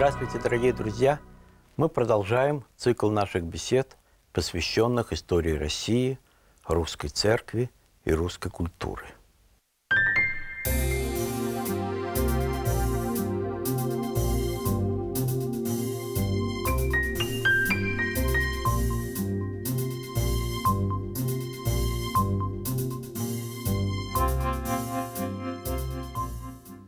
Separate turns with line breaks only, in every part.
Здравствуйте, дорогие друзья! Мы продолжаем цикл наших бесед, посвященных истории России, русской церкви и русской культуры.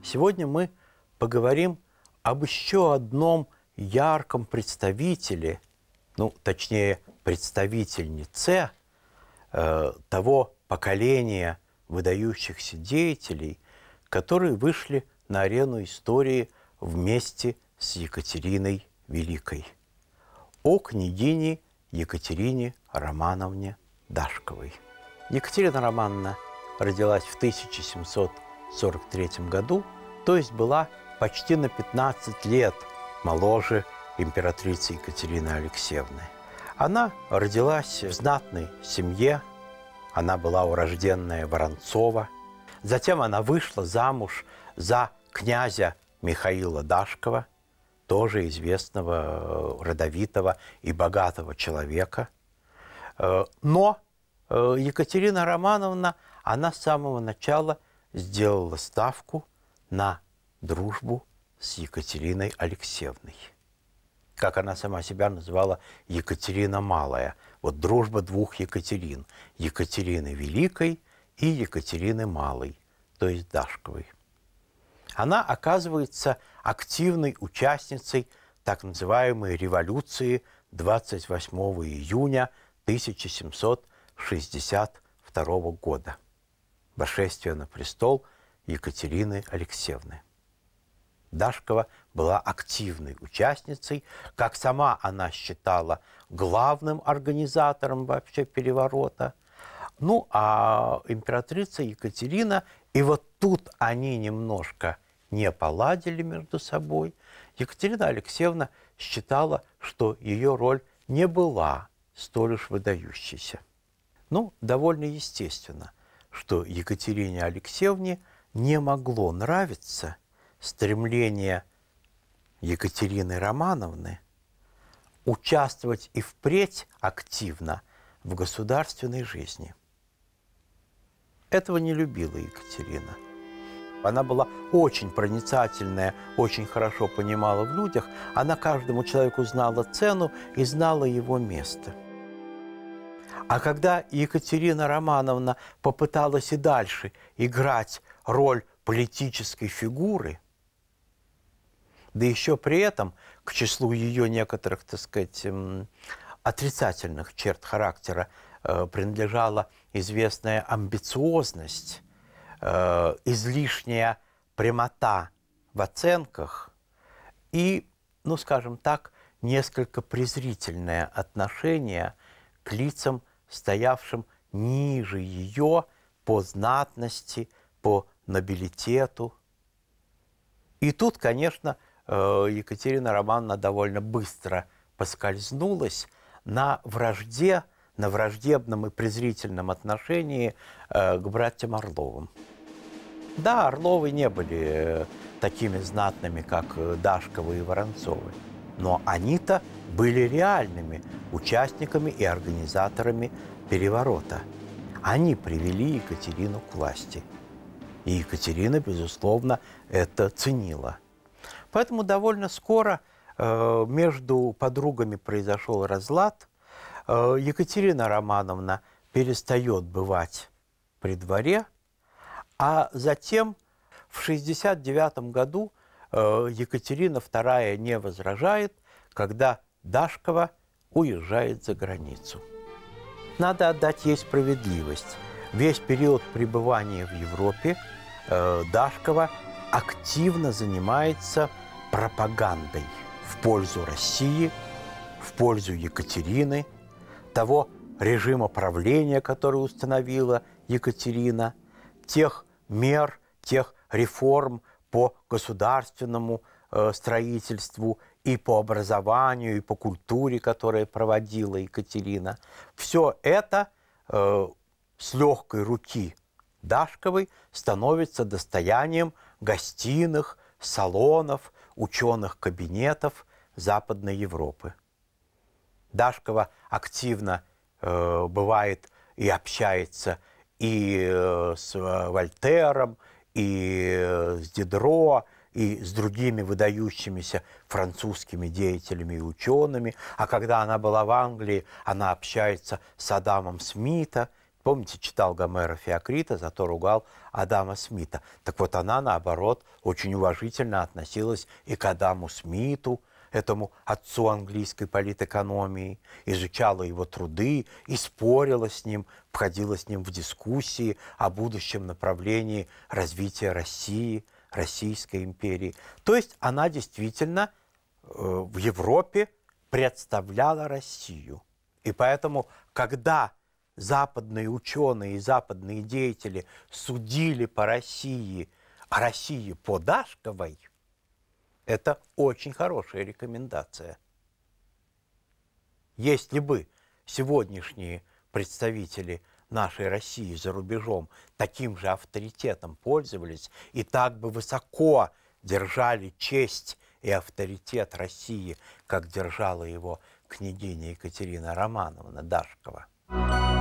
Сегодня мы поговорим о об еще одном ярком представителе, ну, точнее, представительнице э, того поколения выдающихся деятелей, которые вышли на арену истории вместе с Екатериной Великой. О княгине Екатерине Романовне Дашковой. Екатерина Романовна родилась в 1743 году, то есть была почти на 15 лет моложе императрицы Екатерины Алексеевны. Она родилась в знатной семье, она была урожденная Воронцова. Затем она вышла замуж за князя Михаила Дашкова, тоже известного, э, родовитого и богатого человека. Э, но э, Екатерина Романовна, она с самого начала сделала ставку на дружбу с Екатериной Алексеевной. Как она сама себя назвала Екатерина Малая. Вот дружба двух Екатерин. Екатерины Великой и Екатерины Малой, то есть Дашковой. Она оказывается активной участницей так называемой революции 28 июня 1762 года. Вошествие на престол Екатерины Алексеевны. Дашкова была активной участницей, как сама она считала главным организатором вообще переворота. Ну, а императрица Екатерина, и вот тут они немножко не поладили между собой. Екатерина Алексеевна считала, что ее роль не была столь уж выдающейся. Ну, довольно естественно, что Екатерине Алексеевне не могло нравиться – стремление Екатерины Романовны участвовать и впредь активно в государственной жизни. Этого не любила Екатерина. Она была очень проницательная, очень хорошо понимала в людях. Она каждому человеку знала цену и знала его место. А когда Екатерина Романовна попыталась и дальше играть роль политической фигуры, да еще при этом к числу ее некоторых, так сказать, эм, отрицательных черт характера э, принадлежала известная амбициозность, э, излишняя прямота в оценках и, ну, скажем так, несколько презрительное отношение к лицам, стоявшим ниже ее по знатности, по нобилитету. И тут, конечно, Э, Екатерина Романовна довольно быстро поскользнулась на вражде, на враждебном и презрительном отношении э, к братьям Орловым. Да, Орловы не были э, такими знатными, как Дашковы и Воронцовы, но они-то были реальными участниками и организаторами переворота. Они привели Екатерину к власти. И Екатерина, безусловно, это ценила. Поэтому довольно скоро э, между подругами произошел разлад. Э, Екатерина Романовна перестает бывать при дворе, а затем в 1969 году э, Екатерина II не возражает, когда Дашкова уезжает за границу. Надо отдать ей справедливость. Весь период пребывания в Европе э, Дашкова активно занимается пропагандой в пользу России, в пользу Екатерины, того режима правления, который установила Екатерина, тех мер, тех реформ по государственному э, строительству и по образованию, и по культуре, которые проводила Екатерина. Все это э, с легкой руки Дашковой становится достоянием гостиных, салонов, ученых кабинетов Западной Европы. Дашкова активно э, бывает и общается и э, с э, Вольтером, и э, с Дидро, и с другими выдающимися французскими деятелями и учеными. А когда она была в Англии, она общается с Адамом Смитом. Помните, читал Гомера Феокрита, зато ругал Адама Смита. Так вот она, наоборот, очень уважительно относилась и к Адаму Смиту, этому отцу английской политэкономии, изучала его труды и спорила с ним, входила с ним в дискуссии о будущем направлении развития России, Российской империи. То есть она действительно э, в Европе представляла Россию. И поэтому, когда западные ученые и западные деятели судили по России, а России по Дашковой, это очень хорошая рекомендация. Если бы сегодняшние представители нашей России за рубежом таким же авторитетом пользовались и так бы высоко держали честь и авторитет России, как держала его княгиня Екатерина Романовна Дашкова. Thank you.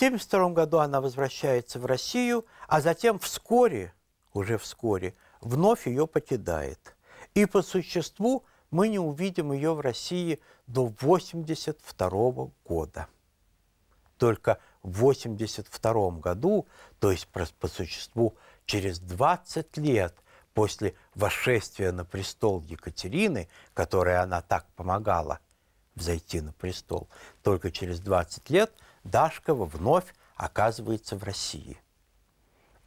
1972 году она возвращается в Россию, а затем вскоре, уже вскоре, вновь ее покидает. И по существу мы не увидим ее в России до 1982 года. Только в 1982 году, то есть по существу через 20 лет после восшествия на престол Екатерины, которой она так помогала взойти на престол, только через 20 лет – Дашкова вновь оказывается в России.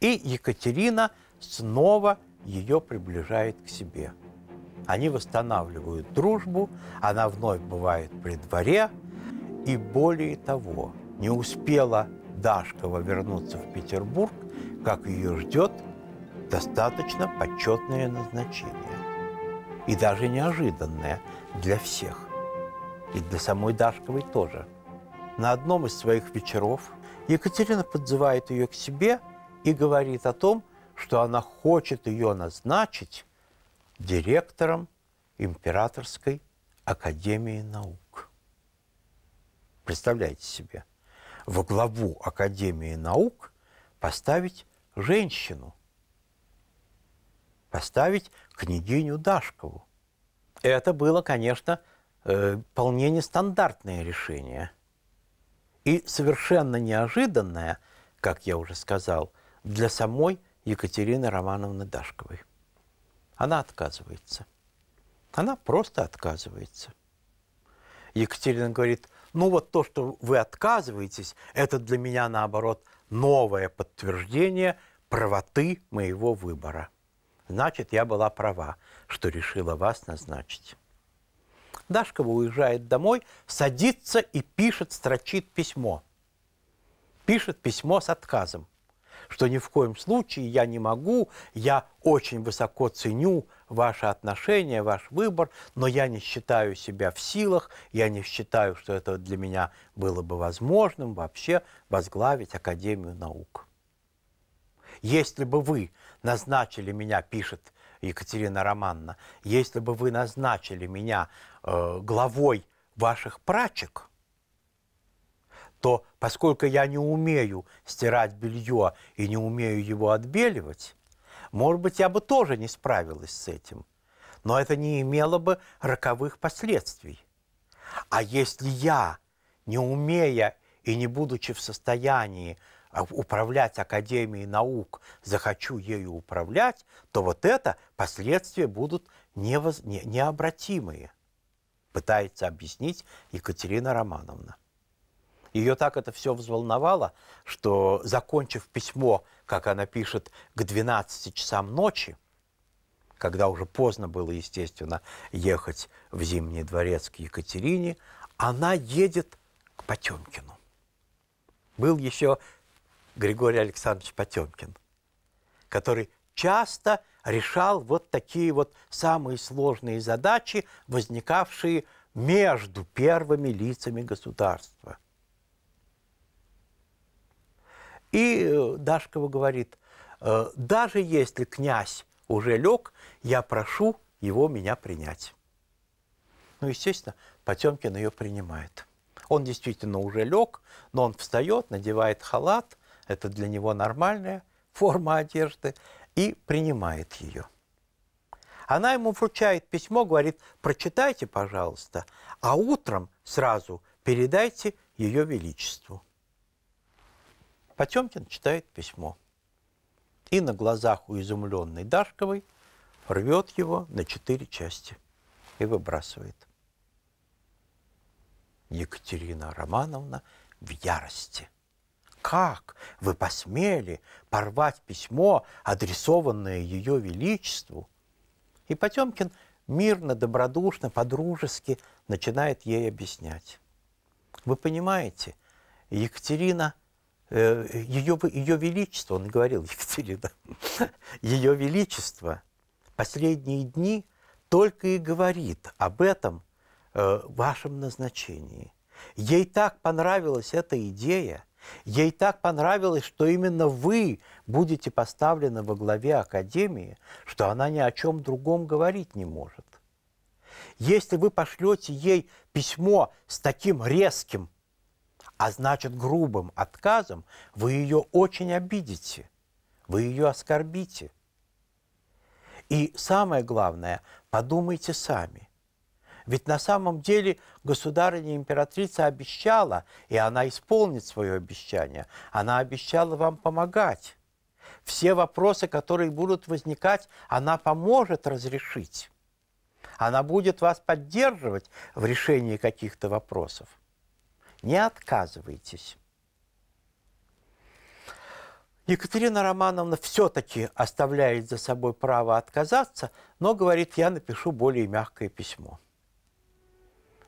И Екатерина снова ее приближает к себе. Они восстанавливают дружбу, она вновь бывает при дворе. И более того, не успела Дашкова вернуться в Петербург, как ее ждет достаточно почетное назначение. И даже неожиданное для всех. И для самой Дашковой тоже – на одном из своих вечеров Екатерина подзывает ее к себе и говорит о том, что она хочет ее назначить директором Императорской Академии наук. Представляете себе, во главу Академии наук поставить женщину, поставить княгиню Дашкову. Это было, конечно, э, вполне нестандартное решение – и совершенно неожиданное, как я уже сказал, для самой Екатерины Романовны Дашковой. Она отказывается. Она просто отказывается. Екатерина говорит, ну вот то, что вы отказываетесь, это для меня, наоборот, новое подтверждение правоты моего выбора. Значит, я была права, что решила вас назначить. Дашкова уезжает домой, садится и пишет, строчит письмо. Пишет письмо с отказом, что ни в коем случае я не могу, я очень высоко ценю ваше отношение, ваш выбор, но я не считаю себя в силах, я не считаю, что это для меня было бы возможным вообще возглавить Академию наук. Если бы вы назначили меня, пишет Екатерина Романна, если бы вы назначили меня э, главой ваших прачек, то поскольку я не умею стирать белье и не умею его отбеливать, может быть, я бы тоже не справилась с этим. Но это не имело бы роковых последствий. А если я, не умея и не будучи в состоянии а управлять Академией наук, захочу ею управлять, то вот это последствия будут невоз... не... необратимые, пытается объяснить Екатерина Романовна. Ее так это все взволновало, что, закончив письмо, как она пишет, к 12 часам ночи, когда уже поздно было, естественно, ехать в Зимний дворец к Екатерине, она едет к Потемкину. Был еще Григорий Александрович Потемкин, который часто решал вот такие вот самые сложные задачи, возникавшие между первыми лицами государства. И э, Дашкова говорит, э, даже если князь уже лег, я прошу его меня принять. Ну, естественно, Потемкин ее принимает. Он действительно уже лег, но он встает, надевает халат – это для него нормальная форма одежды, и принимает ее. Она ему вручает письмо, говорит, прочитайте, пожалуйста, а утром сразу передайте ее величеству. Потемкин читает письмо. И на глазах у изумленной Дашковой рвет его на четыре части и выбрасывает. Екатерина Романовна в ярости как вы посмели порвать письмо, адресованное Ее Величеству? И Потемкин мирно, добродушно, по-дружески начинает ей объяснять. Вы понимаете, Екатерина, э, ее, ее Величество, он говорил Екатерина, ее Величество последние дни только и говорит об этом э, вашем назначении. Ей так понравилась эта идея – Ей так понравилось, что именно вы будете поставлены во главе Академии, что она ни о чем другом говорить не может. Если вы пошлете ей письмо с таким резким, а значит грубым отказом, вы ее очень обидите, вы ее оскорбите. И самое главное, подумайте сами, ведь на самом деле государыня императрица обещала, и она исполнит свое обещание. Она обещала вам помогать. Все вопросы, которые будут возникать, она поможет разрешить. Она будет вас поддерживать в решении каких-то вопросов. Не отказывайтесь. Екатерина Романовна все-таки оставляет за собой право отказаться, но говорит, я напишу более мягкое письмо.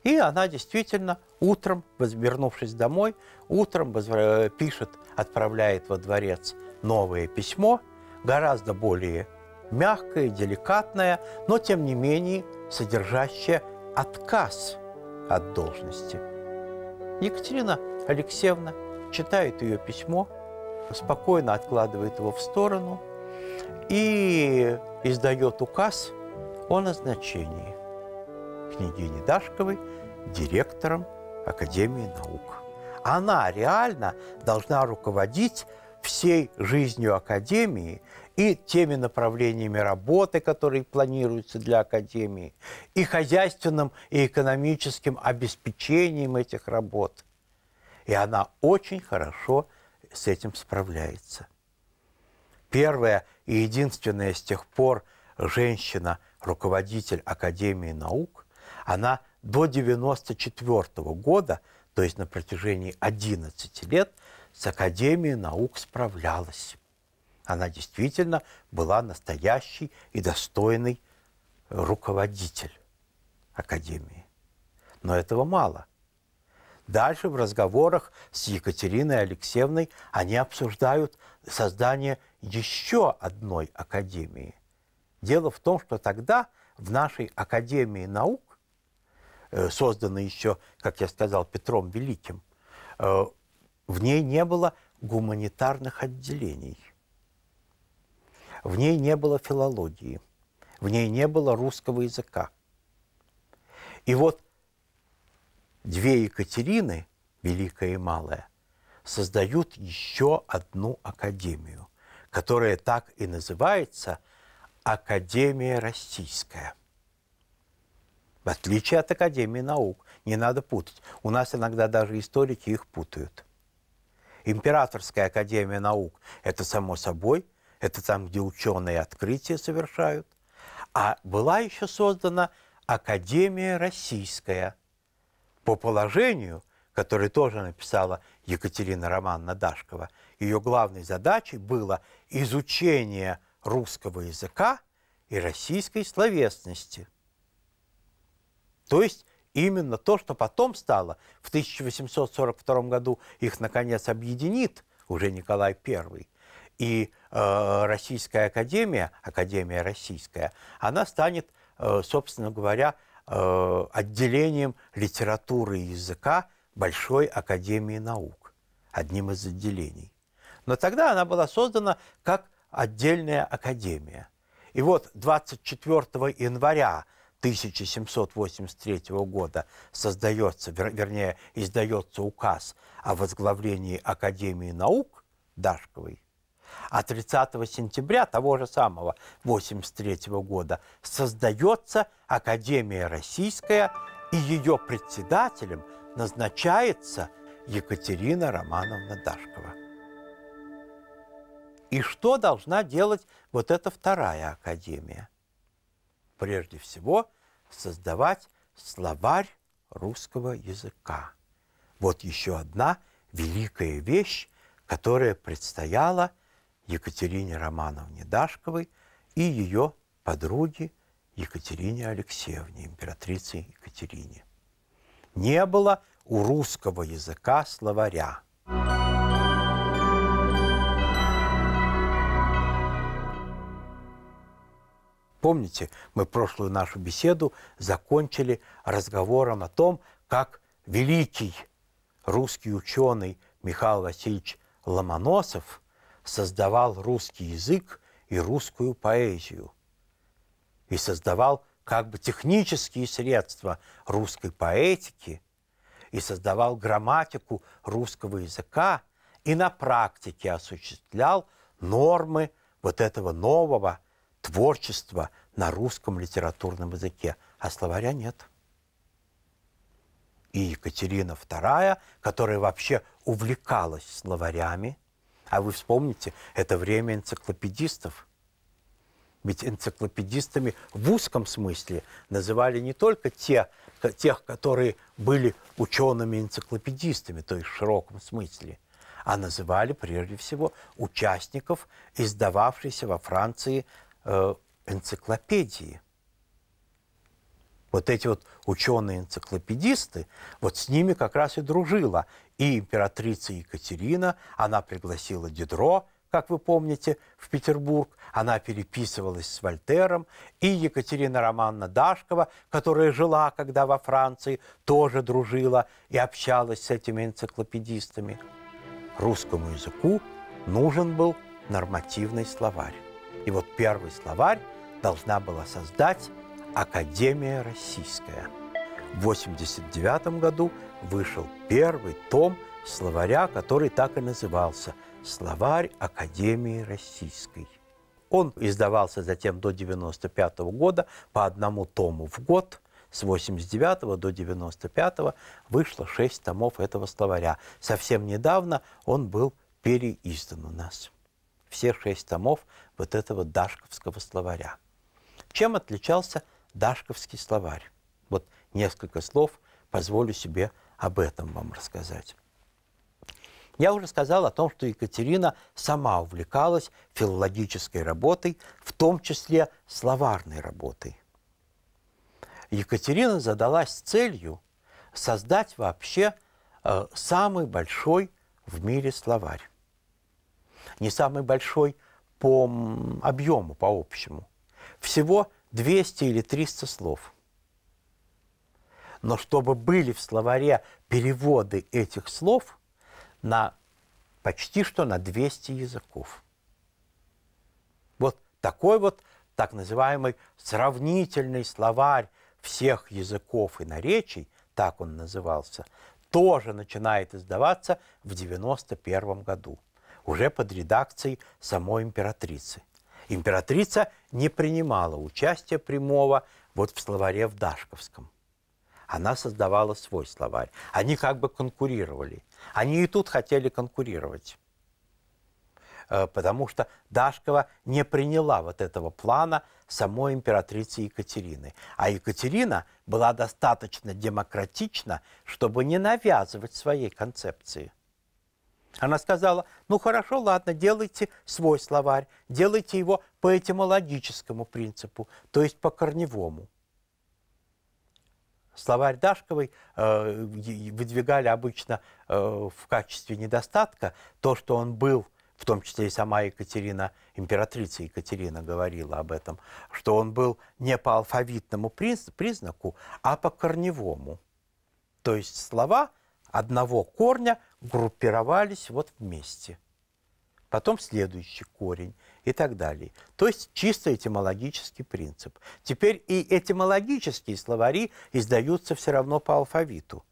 И она действительно утром, вернувшись домой, утром э, пишет, отправляет во дворец новое письмо, гораздо более мягкое, деликатное, но тем не менее содержащее отказ от должности. Екатерина Алексеевна читает ее письмо, спокойно откладывает его в сторону и издает указ о назначении княгини Дашковой директором Академии наук. Она реально должна руководить всей жизнью Академии и теми направлениями работы, которые планируются для Академии, и хозяйственным и экономическим обеспечением этих работ. И она очень хорошо с этим справляется. Первая и единственная с тех пор женщина, руководитель Академии наук, она до 1994 -го года, то есть на протяжении 11 лет, с Академией наук справлялась. Она действительно была настоящий и достойный руководитель Академии. Но этого мало. Дальше в разговорах с Екатериной Алексеевной они обсуждают создание еще одной академии. Дело в том, что тогда в нашей Академии наук Э, созданной еще, как я сказал, Петром Великим, э, в ней не было гуманитарных отделений, в ней не было филологии, в ней не было русского языка. И вот две Екатерины, великая и малая, создают еще одну академию, которая так и называется Академия Российская – в отличие от Академии наук. Не надо путать. У нас иногда даже историки их путают. Императорская Академия наук – это само собой, это там, где ученые открытия совершают. А была еще создана Академия Российская по положению, которое тоже написала Екатерина Романовна Дашкова. Ее главной задачей было изучение русского языка и российской словесности – то есть именно то, что потом стало в 1842 году, их, наконец, объединит уже Николай I. И э, Российская Академия, Академия Российская, она станет, э, собственно говоря, э, отделением литературы и языка Большой Академии наук, одним из отделений. Но тогда она была создана как отдельная академия. И вот 24 января 1783 года создается, вер, вернее, издается указ о возглавлении Академии наук Дашковой, а 30 сентября того же самого 1983 года создается Академия Российская, и ее председателем назначается Екатерина Романовна Дашкова. И что должна делать вот эта вторая академия – прежде всего создавать словарь русского языка. Вот еще одна великая вещь, которая предстояла Екатерине Романовне Дашковой и ее подруге Екатерине Алексеевне, императрице Екатерине. Не было у русского языка словаря. Thank you. Помните, мы прошлую нашу беседу закончили разговором о том, как великий русский ученый Михаил Васильевич Ломоносов создавал русский язык и русскую поэзию. И создавал как бы технические средства русской поэтики и создавал грамматику русского языка и на практике осуществлял нормы вот этого нового – творчество на русском литературном языке, а словаря нет. И Екатерина II, которая вообще увлекалась словарями, а вы вспомните, это время энциклопедистов. Ведь энциклопедистами в узком смысле называли не только те, тех, которые были учеными-энциклопедистами, то есть в широком смысле, а называли прежде всего участников издававшейся во Франции Э, энциклопедии. Вот эти вот ученые-энциклопедисты, вот с ними как раз и дружила и императрица Екатерина, она пригласила Дидро, как вы помните, в Петербург. Она переписывалась с Вольтером. И Екатерина Романна Дашкова, которая жила, когда во Франции, тоже дружила и общалась с этими энциклопедистами. Русскому языку нужен был нормативный словарь. И вот первый словарь должна была создать Академия Российская. В 1989 году вышел первый том словаря, который так и назывался «Словарь Академии Российской». Он издавался затем до 1995 года по одному тому в год. С 89 до 95 вышло шесть томов этого словаря. Совсем недавно он был переиздан у нас. Все шесть томов вот этого дашковского словаря. Чем отличался дашковский словарь? Вот несколько слов позволю себе об этом вам рассказать. Я уже сказал о том, что Екатерина сама увлекалась филологической работой, в том числе словарной работой. Екатерина задалась целью создать вообще э, самый большой в мире словарь. Не самый большой по объему, по общему. Всего 200 или 300 слов. Но чтобы были в словаре переводы этих слов на почти что на 200 языков. Вот такой вот так называемый сравнительный словарь всех языков и наречий, так он назывался, тоже начинает издаваться в 1991 году уже под редакцией самой императрицы. Императрица не принимала участия прямого вот в словаре в Дашковском. Она создавала свой словарь. Они как бы конкурировали. Они и тут хотели конкурировать. Э, потому что Дашкова не приняла вот этого плана самой императрицы Екатерины. А Екатерина была достаточно демократична, чтобы не навязывать своей концепции. Она сказала, ну хорошо, ладно, делайте свой словарь, делайте его по этимологическому принципу, то есть по корневому. Словарь Дашковой э, выдвигали обычно э, в качестве недостатка то, что он был, в том числе и сама Екатерина, императрица Екатерина говорила об этом, что он был не по алфавитному признаку, а по корневому. То есть слова – одного корня группировались вот вместе. Потом следующий корень и так далее. То есть чисто этимологический принцип. Теперь и этимологические словари издаются все равно по алфавиту.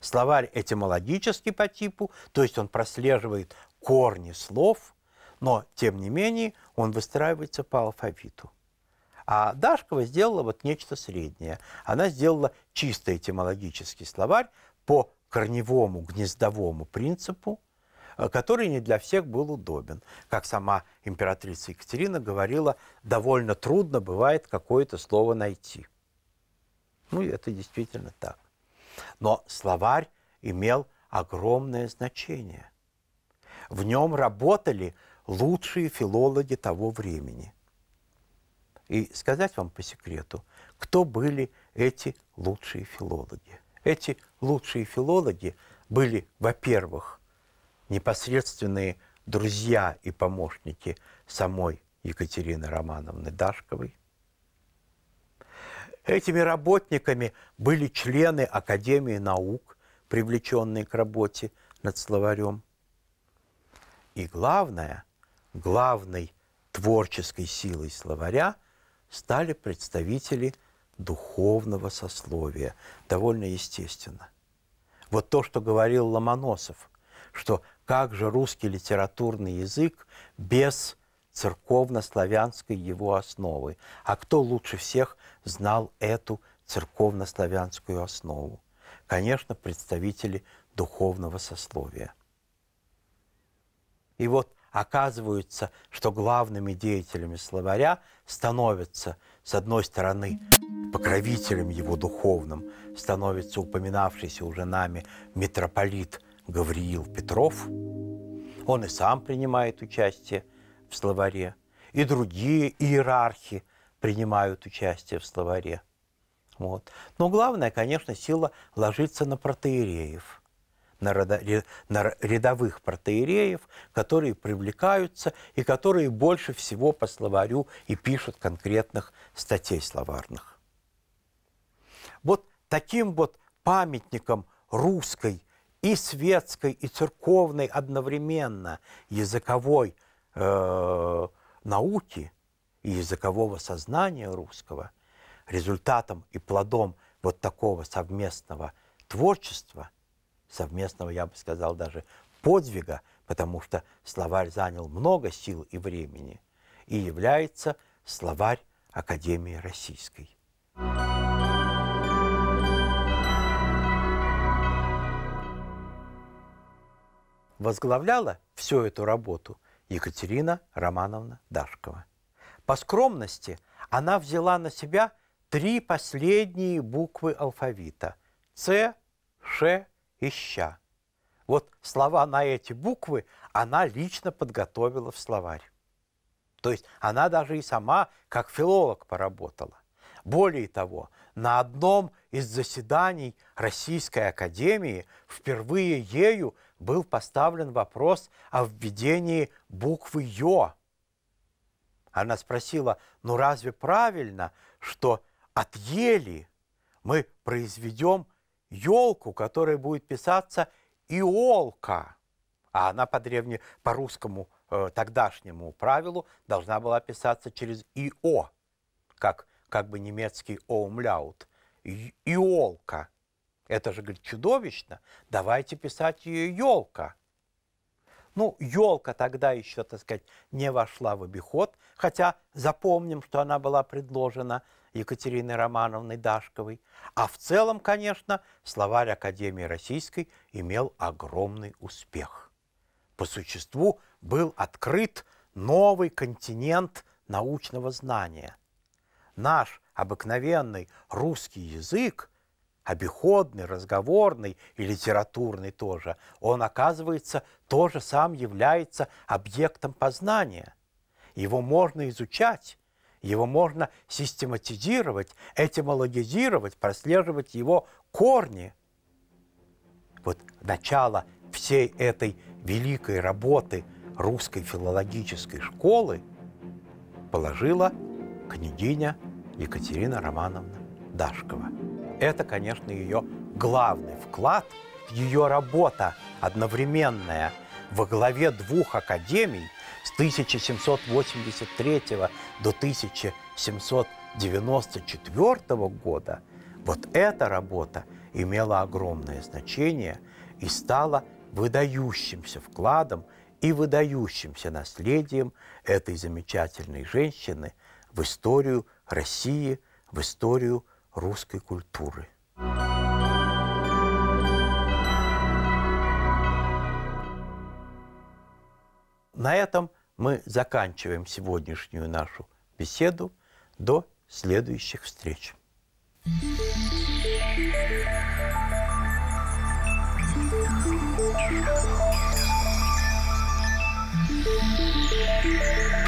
Словарь этимологический по типу, то есть он прослеживает корни слов, но, тем не менее, он выстраивается по алфавиту. А Дашкова сделала вот нечто среднее. Она сделала чисто этимологический словарь по корневому гнездовому принципу, э, который не для всех был удобен. Как сама императрица Екатерина говорила, довольно трудно бывает какое-то слово найти. Ну, и это действительно так. Но словарь имел огромное значение. В нем работали лучшие филологи того времени. И сказать вам по секрету, кто были эти лучшие филологи – эти лучшие филологи были, во-первых, непосредственные друзья и помощники самой Екатерины Романовны Дашковой. Этими работниками были члены Академии наук, привлеченные к работе над словарем. И главное, главной творческой силой словаря стали представители – духовного сословия. Довольно естественно. Вот то, что говорил Ломоносов, что как же русский литературный язык без церковно-славянской его основы. А кто лучше всех знал эту церковно-славянскую основу? Конечно, представители духовного сословия. И вот оказывается, что главными деятелями словаря становятся, с одной стороны, покровителем его духовным становится упоминавшийся уже нами митрополит Гавриил Петров. Он и сам принимает участие в словаре, и другие иерархи принимают участие в словаре. Вот. Но главное, конечно, сила ложится на протеереев, на, родо, на рядовых протеереев, которые привлекаются и которые больше всего по словарю и пишут конкретных статей словарных таким вот памятником русской и светской, и церковной одновременно языковой э, науки и языкового сознания русского, результатом и плодом вот такого совместного творчества, совместного, я бы сказал, даже подвига, потому что словарь занял много сил и времени, и является словарь Академии Российской. возглавляла всю эту работу Екатерина Романовна Дашкова. По скромности она взяла на себя три последние буквы алфавита – ц, Ш и Ща. Вот слова на эти буквы она лично подготовила в словарь. То есть она даже и сама как филолог поработала. Более того, на одном из заседаний Российской Академии впервые ею был поставлен вопрос о введении буквы «Ё». Она спросила, ну разве правильно, что от ели мы произведем елку, которая будет писаться «иолка», а она по древнему, по русскому э, тогдашнему правилу должна была писаться через «ио», как как бы немецкий «оумляут», «иолка». Это же, говорит, чудовищно. Давайте писать ее «елка». Ну, елка тогда еще, так сказать, не вошла в обиход, хотя запомним, что она была предложена Екатериной Романовной Дашковой. А в целом, конечно, словарь Академии Российской имел огромный успех. По существу был открыт новый континент научного знания – наш обыкновенный русский язык, обиходный, разговорный и литературный тоже, он, оказывается, тоже сам является объектом познания. Его можно изучать, его можно систематизировать, этимологизировать, прослеживать его корни. Вот начало всей этой великой работы русской филологической школы положила княгиня Екатерина Романовна Дашкова. Это, конечно, ее главный вклад, ее работа одновременная во главе двух академий с 1783 до 1794 года. Вот эта работа имела огромное значение и стала выдающимся вкладом и выдающимся наследием этой замечательной женщины – в историю России, в историю русской культуры. На этом мы заканчиваем сегодняшнюю нашу беседу. До следующих встреч. Thank you.